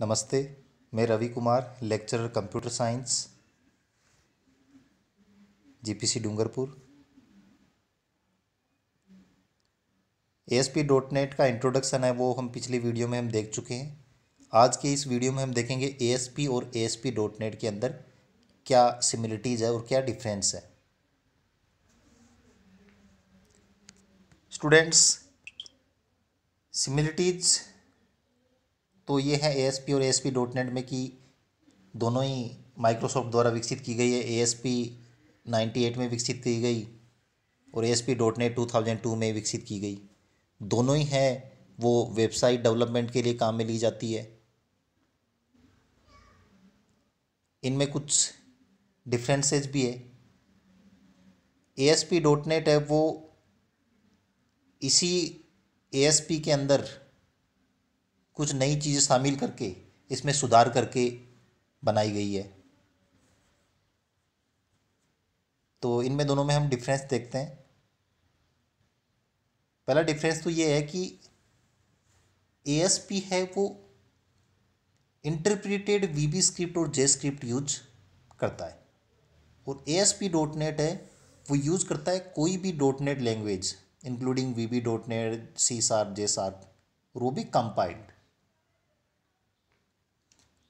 नमस्ते मैं Ravi Kumar lecturer computer science GPC Dungarpur ASP dot net का इंट्रोडक्शन है वो हम पिछली वीडियो में हम देख चुके हैं आज की इस वीडियो में हम देखेंगे एएसपी और एएसपी डॉट नेट के अंदर क्या सिमिलिटीज़ है और क्या डिफरेंस है स्टूडेंट्स सिमिलिटीज़ तो ये है ए और ए में कि दोनों ही माइक्रोसॉफ्ट द्वारा विकसित की गई है A S P ninety eight में विकसित की गई और A S P dot net two thousand two में विकसित की गई दोनों ही हैं वो वेबसाइट डेवलपमेंट के लिए काम में ली जाती है इनमें कुछ डिफरेंसेस भी है A S P dot net है वो इसी ए एस पी के अंदर कुछ नई चीज़ें शामिल करके इसमें सुधार करके बनाई गई है तो इनमें दोनों में हम डिफरेंस देखते हैं पहला डिफरेंस तो ये है कि पी है वो इंटरप्रिटेड बी स्क्रिप्ट और जे स्क्रिप्ट यूज करता है और A S P dot net है वो यूज़ करता है कोई भी dot net language including V B dot net C sharp J सार और वो भी कंपाइल्ड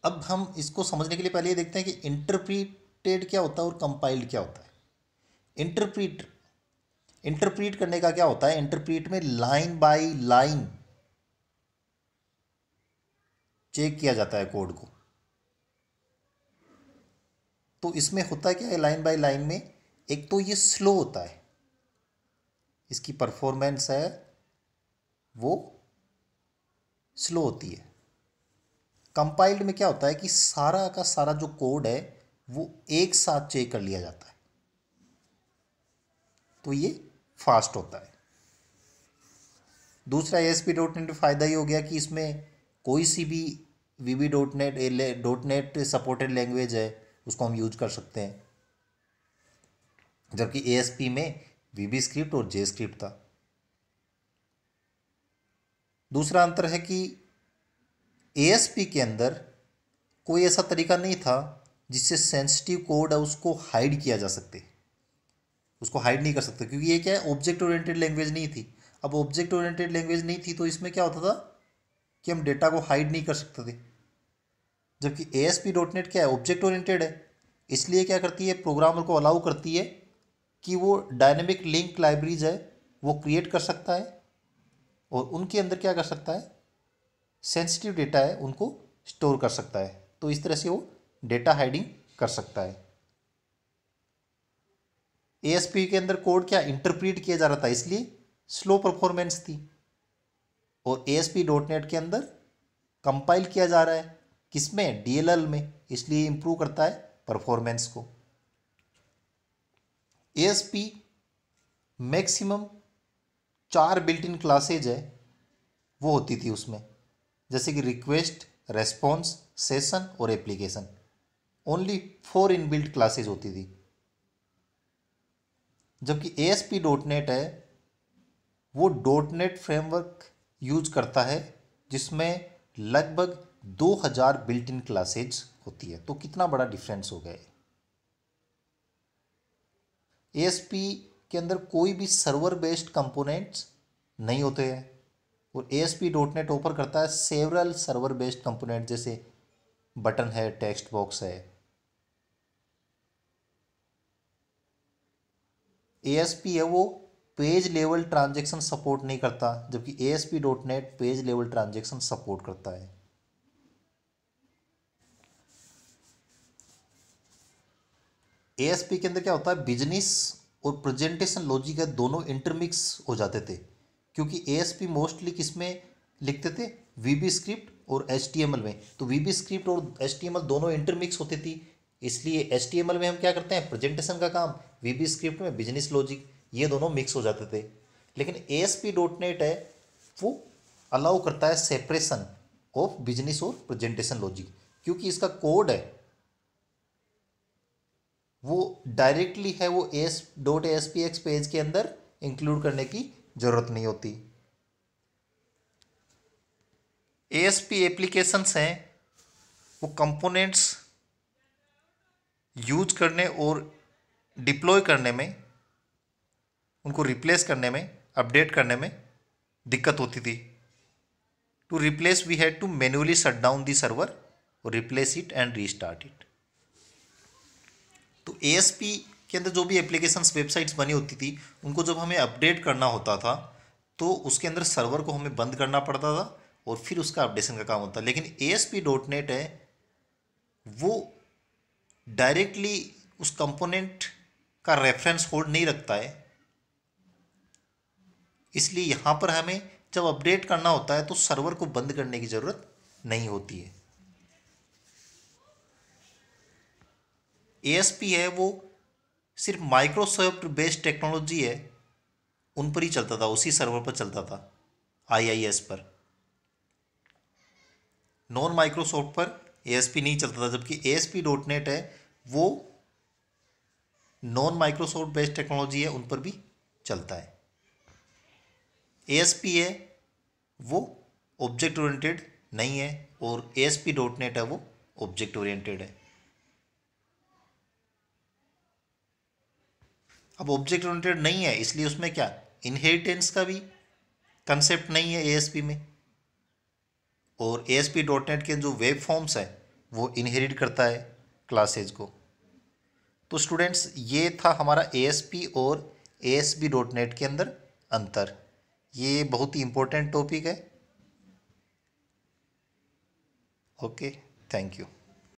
अब हम इसको समझने के लिए पहले ये देखते हैं कि इंटरप्रीटेड क्या होता है और कंपाइल्ड क्या होता है इंटरप्रीट इंटरप्रीट करने का क्या होता है इंटरप्रीट में लाइन बाय लाइन चेक किया जाता है कोड को तो इसमें होता क्या है लाइन बाय लाइन में एक तो ये स्लो होता है इसकी परफॉर्मेंस है वो स्लो होती है कंपाइल्ड में क्या होता है कि सारा का सारा जो कोड है वो एक साथ चेक कर लिया जाता है तो ये फास्ट होता है दूसरा एस पी डॉट नेट फ़ायदा ये हो गया कि इसमें कोई सी भी V B dot net dot net supported language है उसको हम यूज कर सकते हैं जबकि ए एस पी में वी वी स्क्रिप्ट और जे स्क्रिप्ट था दूसरा अंतर है कि एएसपी के अंदर कोई ऐसा तरीका नहीं था जिससे सेंसिटिव कोड है उसको हाइड किया जा सकते उसको हाइड नहीं कर सकते क्योंकि ये क्या है ऑब्जेक्ट ओरिएंटेड लैंग्वेज नहीं थी अब ऑब्जेक्ट ओरिएंटेड लैंग्वेज नहीं थी तो इसमें क्या होता था कि हम डेटा को हाइड नहीं कर सकते थे जबकि A S P dot net क्या है ऑब्जेक्ट ओरिएंटेड है इसलिए क्या करती है प्रोग्रामर को अलाउ करती है कि वो डायनेमिक लिंक लाइब्रेरीज है वो क्रिएट कर सकता है और उनके अंदर क्या कर सकता है सेंसिटिव डेटा है उनको स्टोर कर सकता है तो इस तरह से वो डेटा हाइडिंग कर सकता है ए के अंदर कोड क्या इंटरप्रीट किया जा रहा था इसलिए स्लो परफॉर्मेंस थी और ए डॉट नेट के अंदर कंपाइल किया जा रहा है किसमें डीएलएल में इसलिए इंप्रूव करता है परफॉर्मेंस को पी मैक्सिमम चार बिल्ट इन क्लासेज है वो होती थी उसमें जैसे कि रिक्वेस्ट रेस्पॉन्स सेशन और application only four inbuilt classes होती थी जबकि A S P dot net है वो डॉट नेट फ्रेमवर्क यूज करता है जिसमें लगभग दो हज़ार बिल्ट इन क्लासेज होती है तो कितना बड़ा डिफरेंस हो गया ए एस पी के अंदर कोई भी सर्वर बेस्ड कंपोनेंट्स नहीं होते हैं और A S P dot net offer करता है सेवरल सर्वर बेस्ड कंपोनेंट जैसे बटन है टेक्स्ट बॉक्स है ए एस पी है वो पेज लेवल ट्रांजेक्शन सपोर्ट नहीं करता जबकि A S P dot net page level transaction support करता है ए एस पी के अंदर क्या होता है बिजनेस और प्रेजेंटेशन लॉजिक है दोनों इंटरमिक्स हो जाते थे क्योंकि ए एस पी मोस्टली किस में लिखते थे वी स्क्रिप्ट और एच में तो वी स्क्रिप्ट और एच दोनों इंटरमिक्स होती थी इसलिए एच में हम क्या करते हैं प्रेजेंटेशन का काम वी स्क्रिप्ट में बिजनेस लॉजिक ये दोनों मिक्स हो जाते थे लेकिन A S P dot net है वो अलाउ करता है सेपरेशन ऑफ बिजनेस और प्रेजेंटेशन लॉजिक क्योंकि इसका कोड है वो डायरेक्टली है वो S dot A S P X page के अंदर इंक्लूड करने की ज़रूरत नहीं होती एएसपी एप्लीकेशंस हैं वो कंपोनेंट्स यूज करने और डिप्लॉय करने में उनको रिप्लेस करने में अपडेट करने में दिक्कत होती थी to replace we had to manually shut down the server और replace it and restart it तो एएसपी के अंदर जो भी एप्लीकेशंस वेबसाइट्स बनी होती थी उनको जब हमें अपडेट करना होता था तो उसके अंदर सर्वर को हमें बंद करना पड़ता था और फिर उसका अपडेशन का काम होता लेकिन ए डॉट नेट है वो डायरेक्टली उस कंपोनेंट का रेफरेंस होल्ड नहीं रखता है इसलिए यहाँ पर हमें जब अपडेट करना होता है तो सर्वर को बंद करने की ज़रूरत नहीं होती है पी है वो सिर्फ माइक्रोसॉफ्ट बेस्ड टेक्नोलॉजी है उन पर ही चलता था उसी सर्वर पर चलता था आईआईएस पर नॉन माइक्रोसॉफ्ट पर एएसपी नहीं चलता था जबकि एएसपी डॉट नेट है वो नॉन माइक्रोसॉफ्ट बेस्ड टेक्नोलॉजी है उन पर भी चलता है एएसपी है वो ऑब्जेक्ट ओरिएंटेड नहीं है और एएसपी डॉट नेट है वो ऑब्जेक्ट ओरिएंटेड है अब ऑब्जेक्ट ओरिएंटेड नहीं है इसलिए उसमें क्या इनहेरिटेंस का भी कंसेप्ट नहीं है एएसपी में और एएसपी डॉट नेट के जो वेब फॉर्म्स हैं वो इनहेरिट करता है क्लासेज को तो स्टूडेंट्स ये था हमारा एएसपी और एएसपी डॉट नेट के अंदर अंतर ये बहुत ही इंपॉर्टेंट टॉपिक है ओके थैंक यू